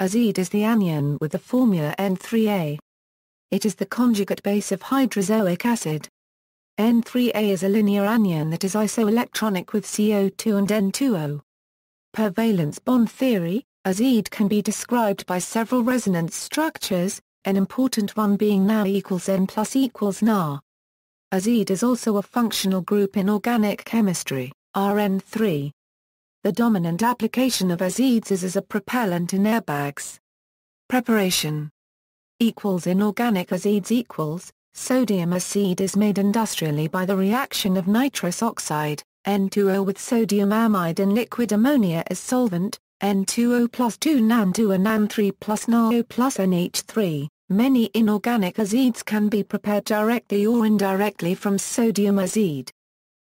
azide is the anion with the formula N3A. It is the conjugate base of hydrozoic acid. N3A is a linear anion that is isoelectronic with CO2 and N2O. Per valence bond theory, azide can be described by several resonance structures, an important one being Na equals N plus equals Na. Azide is also a functional group in organic chemistry, Rn3. The dominant application of azides is as a propellant in airbags. Preparation equals inorganic azides equals sodium azide is made industrially by the reaction of nitrous oxide N2O with sodium amide and liquid ammonia as solvent N2O plus 2 NaN2 and NaN3 plus NaO plus NH3. Many inorganic azides can be prepared directly or indirectly from sodium azide.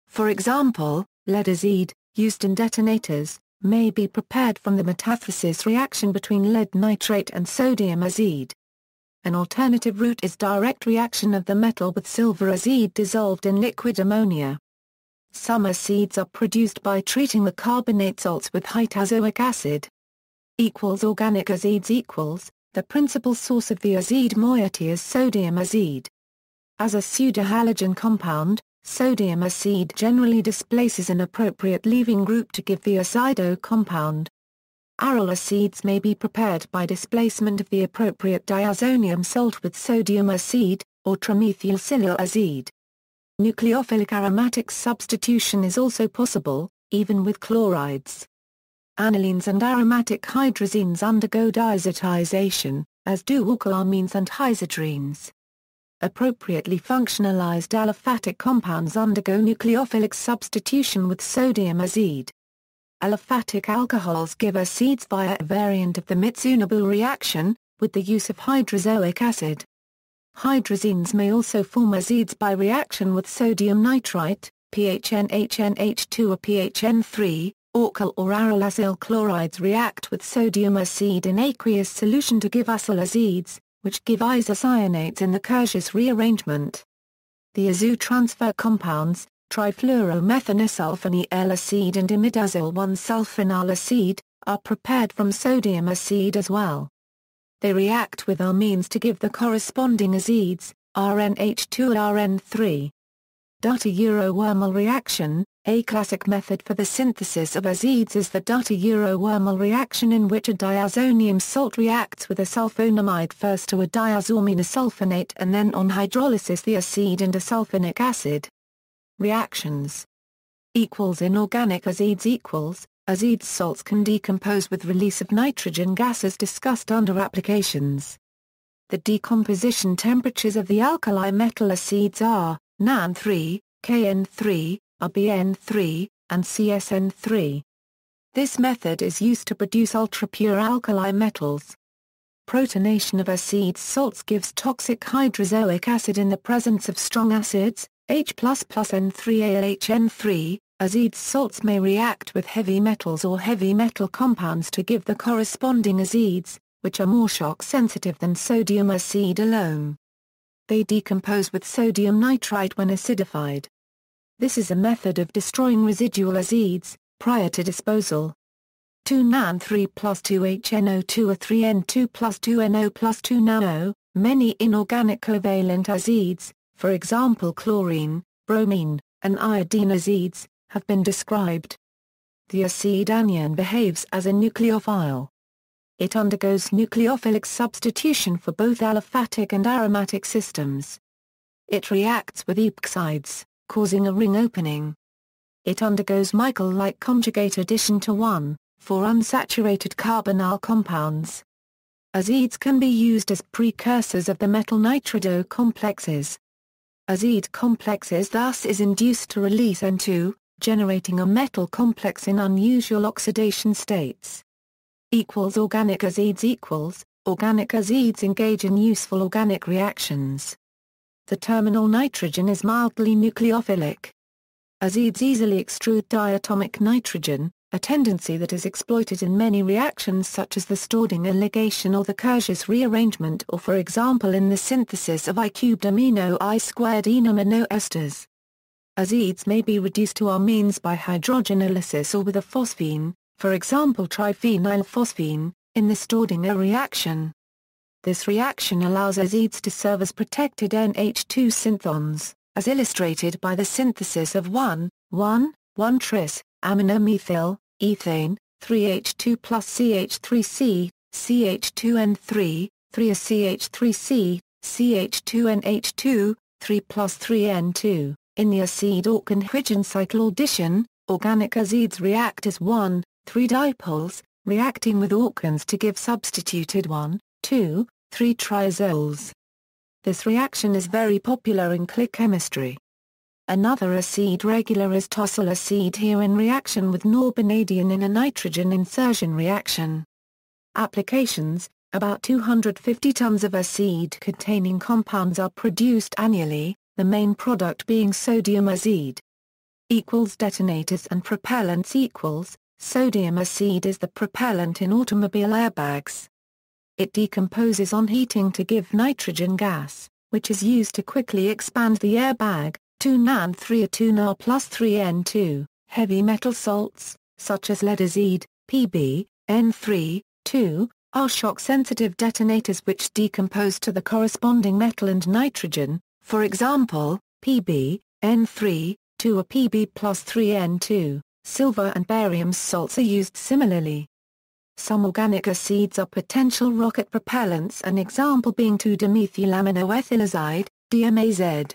For example, lead azide, used in detonators, may be prepared from the metathesis reaction between lead nitrate and sodium azide. An alternative route is direct reaction of the metal with silver azide dissolved in liquid ammonia. Summer seeds are produced by treating the carbonate salts with hydrazoic acid. Equals organic azides equals, the principal source of the azide moiety is sodium azide. As a pseudohalogen compound, Sodium acide generally displaces an appropriate leaving group to give the acido compound. Aryl acides may be prepared by displacement of the appropriate diazonium salt with sodium acide, or trimethylsilyl acide. Nucleophilic aromatic substitution is also possible, even with chlorides. Anilines and aromatic hydrazines undergo diazotization, as do alkylamines and hydrazines appropriately functionalized aliphatic compounds undergo nucleophilic substitution with sodium azide. Aliphatic alcohols give acides via a variant of the Mitsunobu reaction, with the use of hydrozoic acid. Hydrazines may also form azides by reaction with sodium nitrite, PHNHNH2 or PHN3, Orcal or aryl arylacyl chlorides react with sodium acid in aqueous solution to give acyl azides which give isocyanates in the Kirchhoff's rearrangement. The azo transfer compounds, trifluoromethanesulfonyl acid and imidazolyl 1-sulfonyl acid, are prepared from sodium acid as well. They react with amines to give the corresponding azides, RNH2 and RN3. Data Euro-Wermel reaction, a classic method for the synthesis of azides is the dutta euro reaction in which a diazonium salt reacts with a sulfonamide first to a sulfonate, and then on hydrolysis the azide and a sulfonic acid. Reactions equals inorganic azides equals, azide salts can decompose with release of nitrogen gases discussed under applications. The decomposition temperatures of the alkali metal acids are, NaN3, KN3, RBN3, and CSN3. This method is used to produce ultra-pure alkali metals. Protonation of acid salts gives toxic hydrozoic acid in the presence of strong acids, H++ N3ALHN3, azide salts may react with heavy metals or heavy metal compounds to give the corresponding azides, which are more shock-sensitive than sodium acid alone. They decompose with sodium nitrite when acidified. This is a method of destroying residual azides, prior to disposal. 2-NAN3 plus 2HNO2 or 3N2 plus 2NO plus no many inorganic covalent azides, for example chlorine, bromine, and iodine azides, have been described. The acid anion behaves as a nucleophile. It undergoes nucleophilic substitution for both aliphatic and aromatic systems. It reacts with epoxides, causing a ring opening. It undergoes Michael-like conjugate addition to 1, for unsaturated carbonyl compounds. Azides can be used as precursors of the metal nitrido complexes. Azide complexes thus is induced to release N2, generating a metal complex in unusual oxidation states. Equals organic azides equals, organic azides engage in useful organic reactions. The terminal nitrogen is mildly nucleophilic. Azides easily extrude diatomic nitrogen, a tendency that is exploited in many reactions such as the Staudinger ligation or the Kirsch's rearrangement or for example in the synthesis of I-cubed amino I-squared enamino esters. Azides may be reduced to amines by hydrogenolysis or with a phosphine, for example triphenylphosphine, in the Staudinger reaction. This reaction allows azides to serve as protected NH2 synthons, as illustrated by the synthesis of 1, 1, 1 tris, aminomethyl, ethane, 3H2 plus CH3C, CH2N3, 3CH3C, CH2NH2, 3 plus 3N2. In the acid Orkin-Hidgen cycle addition, organic azides react as 1, 3 dipoles, reacting with Orkans to give substituted 1, 2, 3 triazoles. This reaction is very popular in click chemistry. Another acid regular is tosyl acid here in reaction with norbenadiene in a nitrogen insertion reaction. Applications About 250 tons of acid containing compounds are produced annually, the main product being sodium azide. Equals detonators and propellants equals, sodium acid is the propellant in automobile airbags. It decomposes on heating to give nitrogen gas, which is used to quickly expand the airbag, 2NAN3A2Na a 2 3N2, heavy metal salts, such as azide, Pb, N3, 2, are shock-sensitive detonators which decompose to the corresponding metal and nitrogen, for example, Pb, N3, 2 or Pb plus 3N2. Silver and barium salts are used similarly. Some organic acids are potential rocket propellants an example being 2-dimethylaminoethylazide, DMAZ.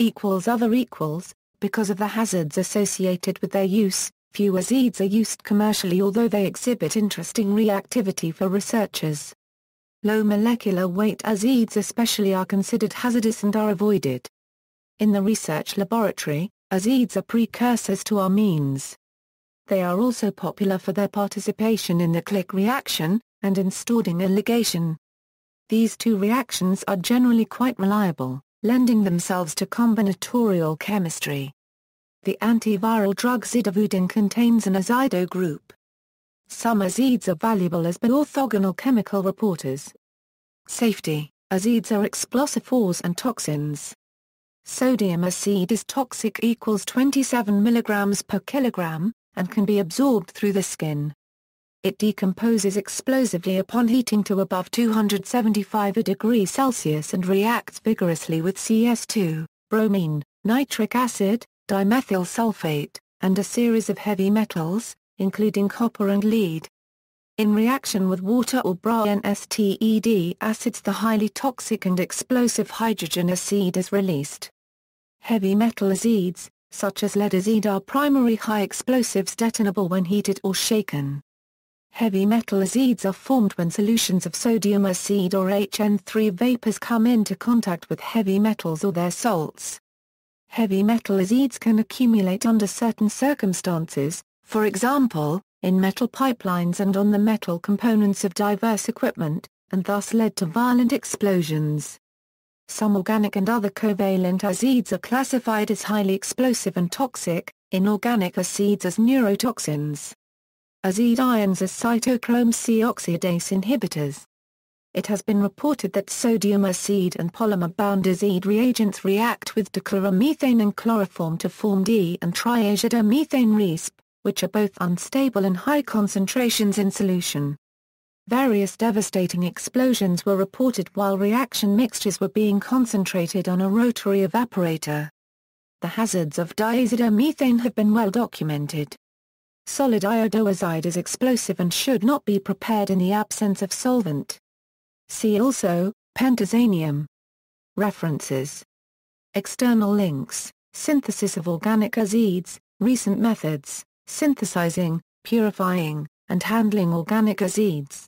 Equals other equals, because of the hazards associated with their use, few azides are used commercially although they exhibit interesting reactivity for researchers. Low molecular weight azides especially are considered hazardous and are avoided. In the research laboratory, azides are precursors to amines. They are also popular for their participation in the click reaction, and in a ligation. These two reactions are generally quite reliable, lending themselves to combinatorial chemistry. The antiviral drug zidovudin contains an azido group. Some azides are valuable as orthogonal chemical reporters. Safety Azides are explosives and toxins. Sodium acid is toxic equals 27 mg per kilogram, and can be absorbed through the skin. It decomposes explosively upon heating to above 275 degrees Celsius and reacts vigorously with CS2, bromine, nitric acid, dimethyl sulfate, and a series of heavy metals, including copper and lead. In reaction with water or BrNSTED acids the highly toxic and explosive hydrogen acid is released. Heavy metal acids, such as lead azide are primary high explosives detonable when heated or shaken. Heavy metal azides are formed when solutions of sodium azide or HN3 vapors come into contact with heavy metals or their salts. Heavy metal azides can accumulate under certain circumstances, for example, in metal pipelines and on the metal components of diverse equipment, and thus lead to violent explosions. Some organic and other covalent azides are classified as highly explosive and toxic, inorganic azides as neurotoxins. Azide ions as cytochrome C oxidase inhibitors. It has been reported that sodium azide and polymer-bound azide reagents react with dichloromethane and chloroform to form D and triazidomethane resp, which are both unstable in high concentrations in solution. Various devastating explosions were reported while reaction mixtures were being concentrated on a rotary evaporator. The hazards of diazodomethane have been well documented. Solid iodoazide is explosive and should not be prepared in the absence of solvent. See also, pentazanium. References. External links, synthesis of organic azides, recent methods, synthesizing, purifying, and handling organic azides.